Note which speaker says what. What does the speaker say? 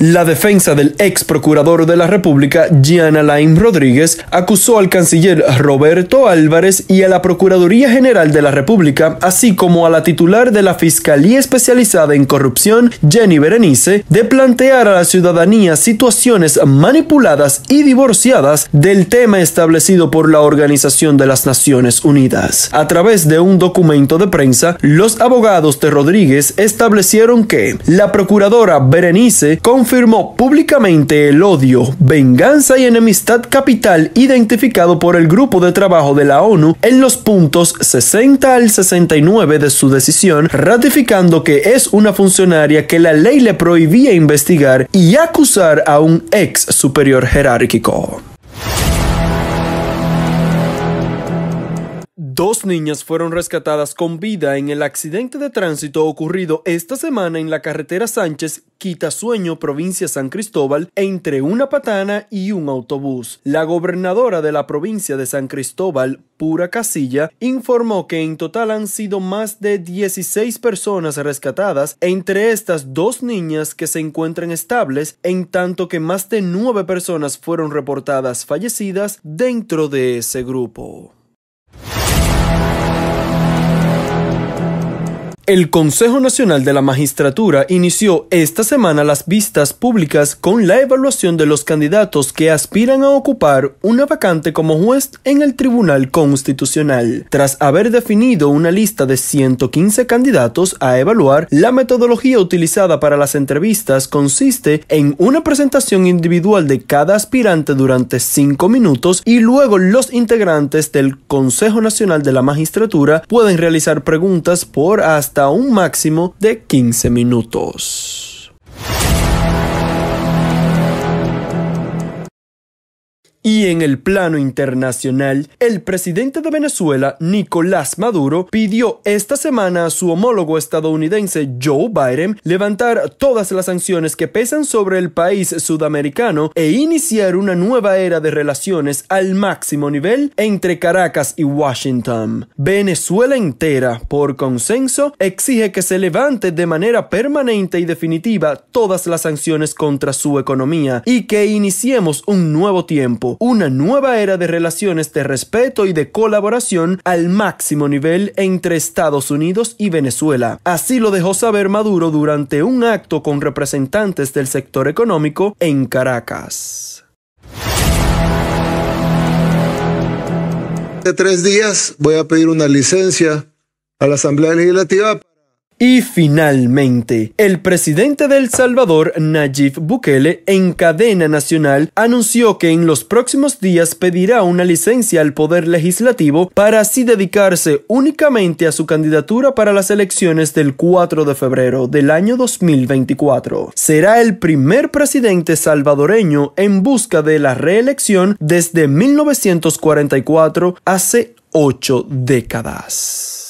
Speaker 1: La defensa del ex procurador de la República, Gian Alain Rodríguez, acusó al canciller Roberto Álvarez y a la Procuraduría General de la República, así como a la titular de la Fiscalía Especializada en Corrupción, Jenny Berenice, de plantear a la ciudadanía situaciones manipuladas y divorciadas del tema establecido por la Organización de las Naciones Unidas. A través de un documento de prensa, los abogados de Rodríguez establecieron que la procuradora Berenice con confirmó públicamente el odio, venganza y enemistad capital identificado por el Grupo de Trabajo de la ONU en los puntos 60 al 69 de su decisión, ratificando que es una funcionaria que la ley le prohibía investigar y acusar a un ex superior jerárquico. Dos niñas fueron rescatadas con vida en el accidente de tránsito ocurrido esta semana en la carretera Sánchez, Quitasueño, provincia San Cristóbal, entre una patana y un autobús. La gobernadora de la provincia de San Cristóbal, Pura Casilla, informó que en total han sido más de 16 personas rescatadas, entre estas dos niñas que se encuentran estables, en tanto que más de nueve personas fueron reportadas fallecidas dentro de ese grupo. El Consejo Nacional de la Magistratura inició esta semana las vistas públicas con la evaluación de los candidatos que aspiran a ocupar una vacante como juez en el Tribunal Constitucional. Tras haber definido una lista de 115 candidatos a evaluar, la metodología utilizada para las entrevistas consiste en una presentación individual de cada aspirante durante cinco minutos y luego los integrantes del Consejo Nacional de la Magistratura pueden realizar preguntas por hasta hasta un máximo de 15 minutos. Y en el plano internacional, el presidente de Venezuela, Nicolás Maduro, pidió esta semana a su homólogo estadounidense Joe Biden levantar todas las sanciones que pesan sobre el país sudamericano e iniciar una nueva era de relaciones al máximo nivel entre Caracas y Washington. Venezuela entera, por consenso, exige que se levante de manera permanente y definitiva todas las sanciones contra su economía y que iniciemos un nuevo tiempo una nueva era de relaciones de respeto y de colaboración al máximo nivel entre Estados Unidos y Venezuela. Así lo dejó saber Maduro durante un acto con representantes del sector económico en Caracas. De tres días voy a pedir una licencia a la Asamblea Legislativa y finalmente, el presidente del Salvador, Nayib Bukele, en cadena nacional, anunció que en los próximos días pedirá una licencia al Poder Legislativo para así dedicarse únicamente a su candidatura para las elecciones del 4 de febrero del año 2024. Será el primer presidente salvadoreño en busca de la reelección desde 1944, hace ocho décadas.